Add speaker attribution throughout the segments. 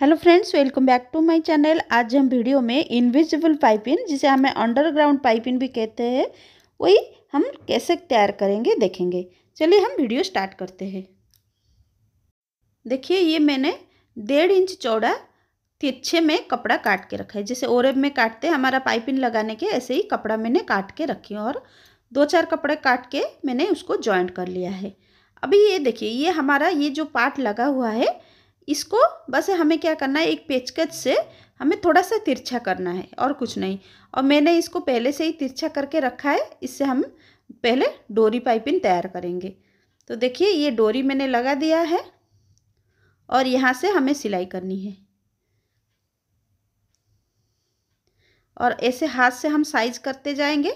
Speaker 1: hello friends welcome back to my channel आज हम video में इनविजिबल पाइपिन जिसे हमें अंडरग्राउंड पाइपिन भी कहते हैं वही हम कैसे तैयार करेंगे देखेंगे चलिए हम वीडियो स्टार्ट करते हैं देखिए ये मैंने डेढ़ इंच चौड़ा तिरछे में कपड़ा काट के रखा है जैसे ओरेब में काटते हैं हमारा पाइपिन लगाने के ऐसे ही कपड़ा मैंने काट के रखी और दो चार कपड़े काट के मैंने उसको ज्वाइंट कर लिया है अभी ये देखिए ये हमारा ये जो पार्ट लगा हुआ है इसको बस हमें क्या करना है एक पेचकच से हमें थोड़ा सा तिरछा करना है और कुछ नहीं और मैंने इसको पहले से ही तिरछा करके रखा है इससे हम पहले डोरी पाइपिंग तैयार करेंगे तो देखिए ये डोरी मैंने लगा दिया है और यहाँ से हमें सिलाई करनी है और ऐसे हाथ से हम साइज करते जाएंगे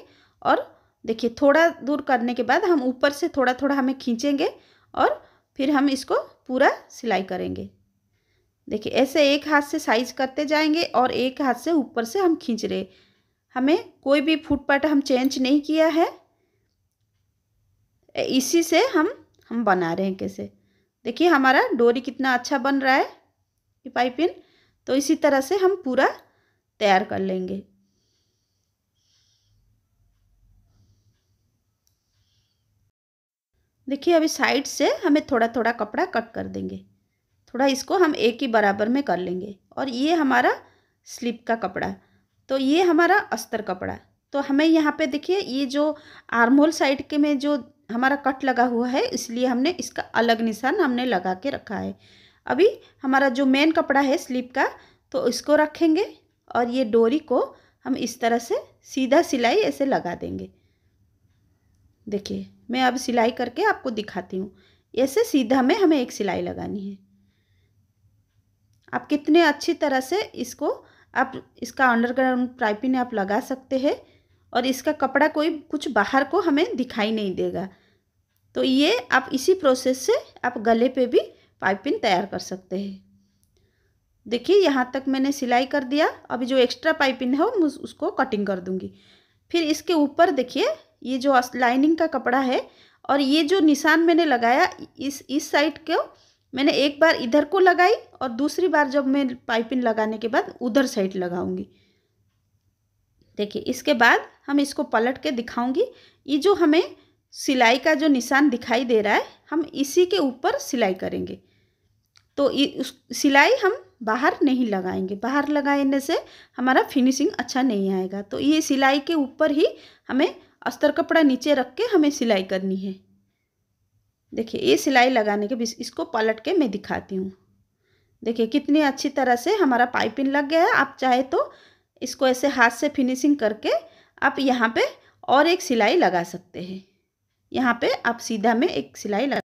Speaker 1: और देखिए थोड़ा दूर करने के बाद हम ऊपर से थोड़ा थोड़ा हमें खींचेंगे और फिर हम इसको पूरा सिलाई करेंगे देखिए ऐसे एक हाथ से साइज करते जाएंगे और एक हाथ से ऊपर से हम खींच रहे हमें कोई भी पार्ट हम चेंज नहीं किया है इसी से हम हम बना रहे हैं कैसे देखिए हमारा डोरी कितना अच्छा बन रहा है पाइपिन तो इसी तरह से हम पूरा तैयार कर लेंगे देखिए अभी साइड से हमें थोड़ा थोड़ा कपड़ा कट कर देंगे थोड़ा इसको हम एक ही बराबर में कर लेंगे और ये हमारा स्लिप का कपड़ा तो ये हमारा अस्तर कपड़ा तो हमें यहाँ पे देखिए ये जो आर्मोल साइड के में जो हमारा कट लगा हुआ है इसलिए हमने इसका अलग निशान हमने लगा के रखा है अभी हमारा जो मेन कपड़ा है स्लिप का तो इसको रखेंगे और ये डोरी को हम इस तरह से सीधा सिलाई ऐसे लगा देंगे देखिए मैं अब सिलाई करके आपको दिखाती हूँ ऐसे सीधा में हमें एक सिलाई लगानी है आप कितने अच्छी तरह से इसको आप इसका अंडरग्राउंड पाइपिंग आप लगा सकते हैं और इसका कपड़ा कोई कुछ बाहर को हमें दिखाई नहीं देगा तो ये आप इसी प्रोसेस से आप गले पे भी पाइपिंग तैयार कर सकते हैं देखिए यहाँ तक मैंने सिलाई कर दिया अभी जो एक्स्ट्रा पाइपिंग है मैं उसको कटिंग कर दूँगी फिर इसके ऊपर देखिए ये जो लाइनिंग का कपड़ा है और ये जो निशान मैंने लगाया इस इस साइड को मैंने एक बार इधर को लगाई और दूसरी बार जब मैं पाइपिंग लगाने के बाद उधर साइड लगाऊंगी देखिए इसके बाद हम इसको पलट के दिखाऊंगी ये जो हमें सिलाई का जो निशान दिखाई दे रहा है हम इसी के ऊपर सिलाई करेंगे तो उस सिलाई हम बाहर नहीं लगाएंगे बाहर लगाने से हमारा फिनिशिंग अच्छा नहीं आएगा तो ये सिलाई के ऊपर ही हमें अस्तर कपड़ा नीचे रख के हमें सिलाई करनी है देखिए ये सिलाई लगाने के बीच इसको पलट के मैं दिखाती हूँ देखिए कितनी अच्छी तरह से हमारा पाइपिंग लग गया है आप चाहे तो इसको ऐसे हाथ से फिनिशिंग करके आप यहाँ पे और एक सिलाई लगा सकते हैं यहाँ पे आप सीधा में एक सिलाई लगा